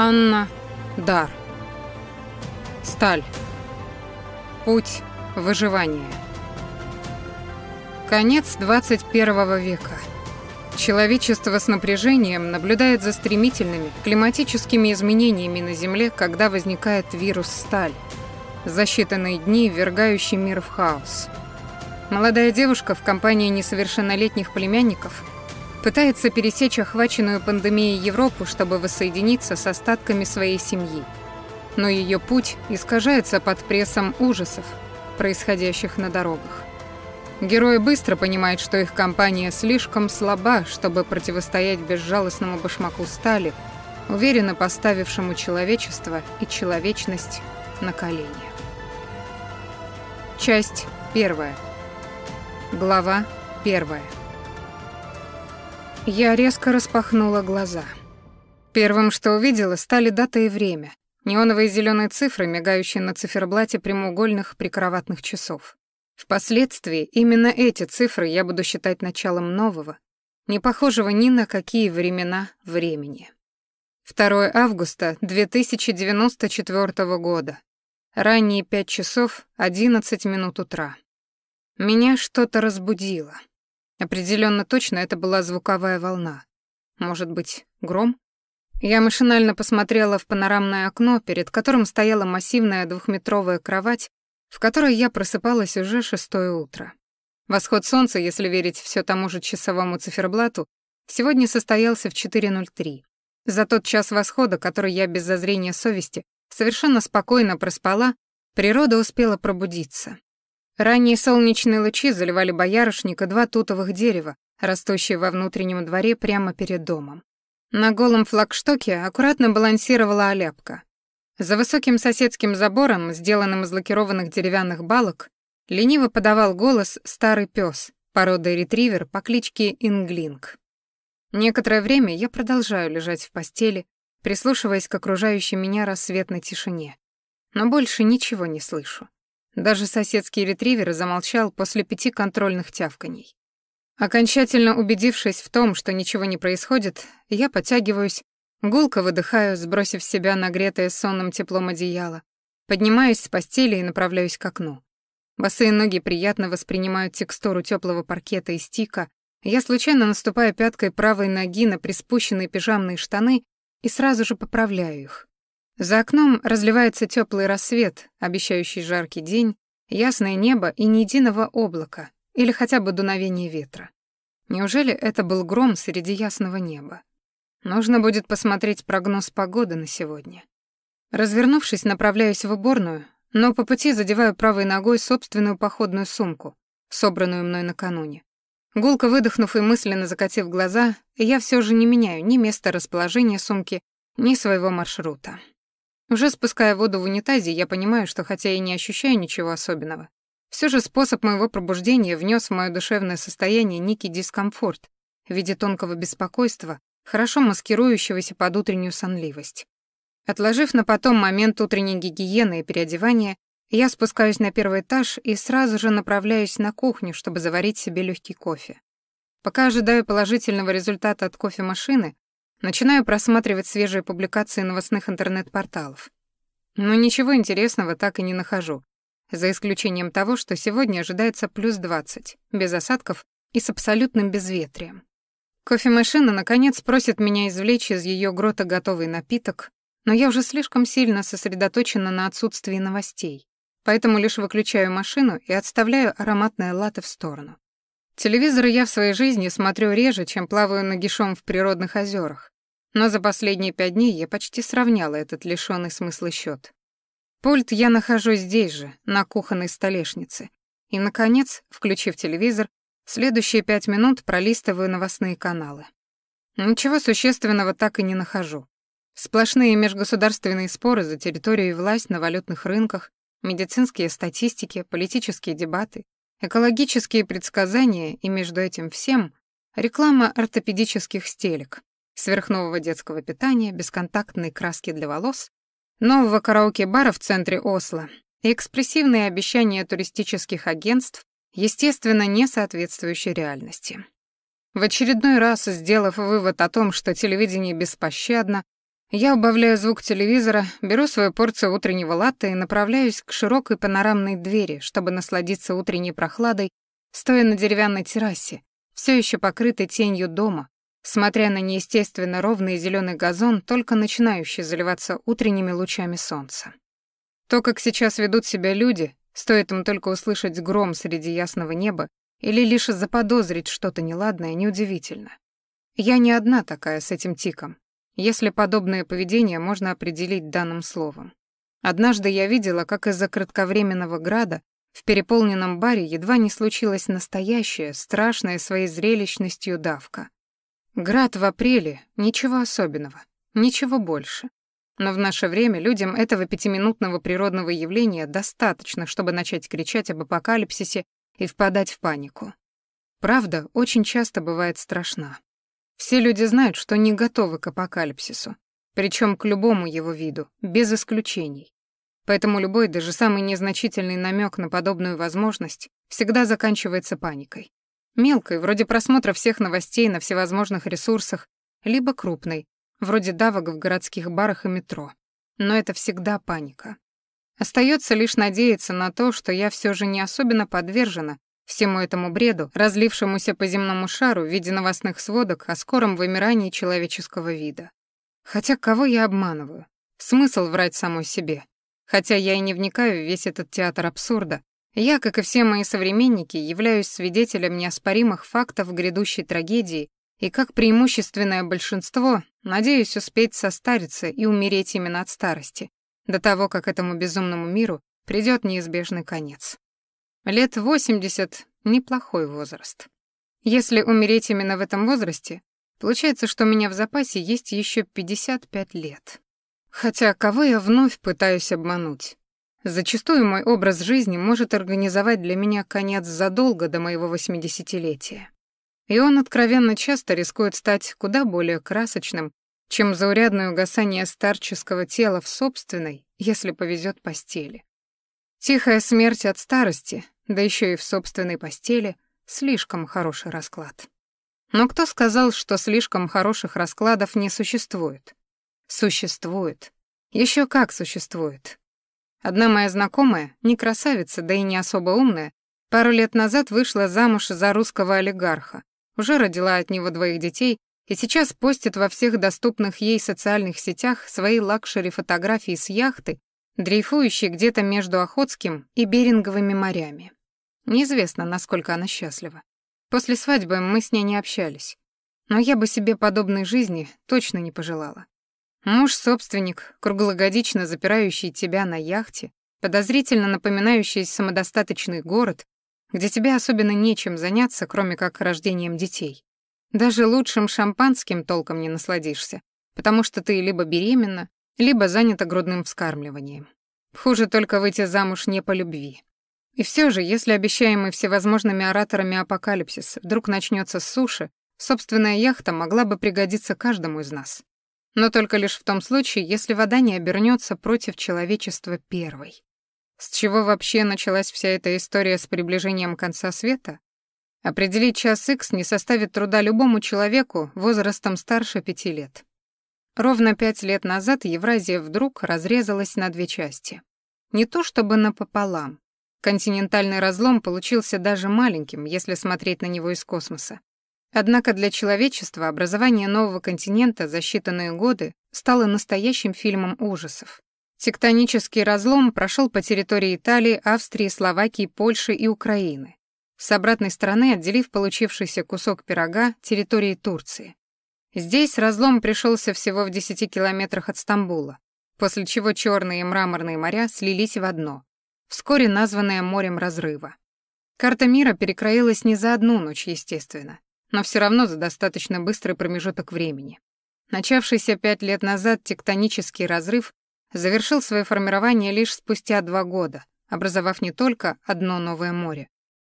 Анна Дар. Сталь. Путь выживания. Конец 21 века. Человечество с напряжением наблюдает за стремительными климатическими изменениями на Земле, когда возникает вирус сталь, за считанные дни ввергающий мир в хаос. Молодая девушка в компании несовершеннолетних племянников – пытается пересечь охваченную пандемией Европу, чтобы воссоединиться с остатками своей семьи. Но ее путь искажается под прессом ужасов, происходящих на дорогах. Герои быстро понимают, что их компания слишком слаба, чтобы противостоять безжалостному башмаку стали, уверенно поставившему человечество и человечность на колени. Часть первая. Глава первая. Я резко распахнула глаза. Первым, что увидела, стали дата и время. Неоновые зеленые цифры, мигающие на циферблате прямоугольных прикроватных часов. Впоследствии именно эти цифры я буду считать началом нового, не похожего ни на какие времена времени. 2 августа 2094 года. Ранние 5 часов 11 минут утра. Меня что-то разбудило. Определенно точно это была звуковая волна. Может быть, гром? Я машинально посмотрела в панорамное окно, перед которым стояла массивная двухметровая кровать, в которой я просыпалась уже шестое утро. Восход солнца, если верить все тому же часовому циферблату, сегодня состоялся в 4.03. За тот час восхода, который я без зазрения совести совершенно спокойно проспала, природа успела пробудиться. Ранние солнечные лучи заливали боярышник два тутовых дерева, растущие во внутреннем дворе прямо перед домом. На голом флагштоке аккуратно балансировала оляпка. За высоким соседским забором, сделанным из лакированных деревянных балок, лениво подавал голос старый пес, породы ретривер по кличке Инглинг. Некоторое время я продолжаю лежать в постели, прислушиваясь к окружающей меня рассветной тишине, но больше ничего не слышу. Даже соседский ретривер замолчал после пяти контрольных тявканий. Окончательно убедившись в том, что ничего не происходит, я подтягиваюсь, гулко выдыхаю, сбросив с себя нагретое сонным теплом одеяло, поднимаюсь с постели и направляюсь к окну. Босые ноги приятно воспринимают текстуру теплого паркета и стика. Я случайно наступаю пяткой правой ноги на приспущенные пижамные штаны и сразу же поправляю их. За окном разливается теплый рассвет, обещающий жаркий день, ясное небо и ни единого облака, или хотя бы дуновение ветра. Неужели это был гром среди ясного неба? Нужно будет посмотреть прогноз погоды на сегодня. Развернувшись, направляюсь в уборную, но по пути задеваю правой ногой собственную походную сумку, собранную мной накануне. Гулко выдохнув и мысленно закатив глаза, я все же не меняю ни место расположения сумки, ни своего маршрута. Уже спуская воду в унитазе, я понимаю, что хотя и не ощущаю ничего особенного, все же способ моего пробуждения внёс в мое душевное состояние некий дискомфорт в виде тонкого беспокойства, хорошо маскирующегося под утреннюю сонливость. Отложив на потом момент утренней гигиены и переодевания, я спускаюсь на первый этаж и сразу же направляюсь на кухню, чтобы заварить себе легкий кофе. Пока ожидаю положительного результата от кофемашины, Начинаю просматривать свежие публикации новостных интернет-порталов. Но ничего интересного так и не нахожу, за исключением того, что сегодня ожидается плюс 20, без осадков и с абсолютным безветрием. Кофемашина, наконец, просит меня извлечь из ее грота готовый напиток, но я уже слишком сильно сосредоточена на отсутствии новостей, поэтому лишь выключаю машину и отставляю ароматные латы в сторону. Телевизор я в своей жизни смотрю реже, чем плаваю нагишом в природных озерах, но за последние пять дней я почти сравняла этот лишенный смысла счет. Пульт я нахожу здесь же, на кухонной столешнице. И, наконец, включив телевизор, следующие пять минут пролистываю новостные каналы. Ничего существенного так и не нахожу. Сплошные межгосударственные споры за территорию и власть на валютных рынках, медицинские статистики, политические дебаты, экологические предсказания и между этим всем реклама ортопедических стелек, сверхнового детского питания, бесконтактной краски для волос, нового караоке-бара в центре Осло и экспрессивные обещания туристических агентств, естественно, не соответствующие реальности. В очередной раз, сделав вывод о том, что телевидение беспощадно, я убавляю звук телевизора, беру свою порцию утреннего латте и направляюсь к широкой панорамной двери, чтобы насладиться утренней прохладой, стоя на деревянной террасе, все еще покрытой тенью дома, смотря на неестественно ровный зеленый газон, только начинающий заливаться утренними лучами солнца. То, как сейчас ведут себя люди, стоит им только услышать гром среди ясного неба или лишь заподозрить что-то неладное, неудивительно. Я не одна такая с этим тиком если подобное поведение можно определить данным словом. Однажды я видела, как из-за кратковременного града в переполненном баре едва не случилась настоящая, страшная своей зрелищностью давка. Град в апреле — ничего особенного, ничего больше. Но в наше время людям этого пятиминутного природного явления достаточно, чтобы начать кричать об апокалипсисе и впадать в панику. Правда очень часто бывает страшна. Все люди знают, что не готовы к апокалипсису, причем к любому его виду, без исключений. Поэтому любой, даже самый незначительный намек на подобную возможность всегда заканчивается паникой. Мелкой, вроде просмотра всех новостей на всевозможных ресурсах, либо крупной, вроде давок в городских барах и метро. Но это всегда паника. Остается лишь надеяться на то, что я все же не особенно подвержена Всему этому бреду, разлившемуся по земному шару в виде новостных сводок о скором вымирании человеческого вида. Хотя кого я обманываю? Смысл врать самой себе. Хотя я и не вникаю в весь этот театр абсурда, я, как и все мои современники, являюсь свидетелем неоспоримых фактов грядущей трагедии и, как преимущественное большинство, надеюсь успеть состариться и умереть именно от старости, до того, как этому безумному миру придет неизбежный конец. Лет 80 — неплохой возраст. Если умереть именно в этом возрасте, получается, что у меня в запасе есть еще 55 лет. Хотя кого я вновь пытаюсь обмануть? Зачастую мой образ жизни может организовать для меня конец задолго до моего 80-летия. И он откровенно часто рискует стать куда более красочным, чем заурядное угасание старческого тела в собственной, если повезет, постели. Тихая смерть от старости, да еще и в собственной постели, слишком хороший расклад. Но кто сказал, что слишком хороших раскладов не существует? Существует. Еще как существует. Одна моя знакомая, не красавица, да и не особо умная, пару лет назад вышла замуж за русского олигарха, уже родила от него двоих детей и сейчас постит во всех доступных ей социальных сетях свои лакшери-фотографии с яхты Дрейфующий где-то между Охотским и Беринговыми морями. Неизвестно, насколько она счастлива. После свадьбы мы с ней не общались. Но я бы себе подобной жизни точно не пожелала. Муж-собственник, круглогодично запирающий тебя на яхте, подозрительно напоминающий самодостаточный город, где тебе особенно нечем заняться, кроме как рождением детей. Даже лучшим шампанским толком не насладишься, потому что ты либо беременна, либо занята грудным вскармливанием. Хуже только выйти замуж не по любви. И все же, если обещаемый всевозможными ораторами апокалипсис вдруг начнется с суши, собственная яхта могла бы пригодиться каждому из нас. Но только лишь в том случае, если вода не обернется против человечества первой. С чего вообще началась вся эта история с приближением конца света? Определить час X не составит труда любому человеку возрастом старше пяти лет. Ровно пять лет назад Евразия вдруг разрезалась на две части. Не то чтобы напополам. Континентальный разлом получился даже маленьким, если смотреть на него из космоса. Однако для человечества образование нового континента за считанные годы стало настоящим фильмом ужасов. Тектонический разлом прошел по территории Италии, Австрии, Словакии, Польши и Украины, с обратной стороны отделив получившийся кусок пирога территории Турции. Здесь разлом пришелся всего в 10 километрах от Стамбула, после чего черные и мраморные моря слились в одно, вскоре названное морем разрыва. Карта мира перекроилась не за одну ночь, естественно, но все равно за достаточно быстрый промежуток времени. Начавшийся пять лет назад тектонический разрыв завершил свое формирование лишь спустя два года, образовав не только одно новое море,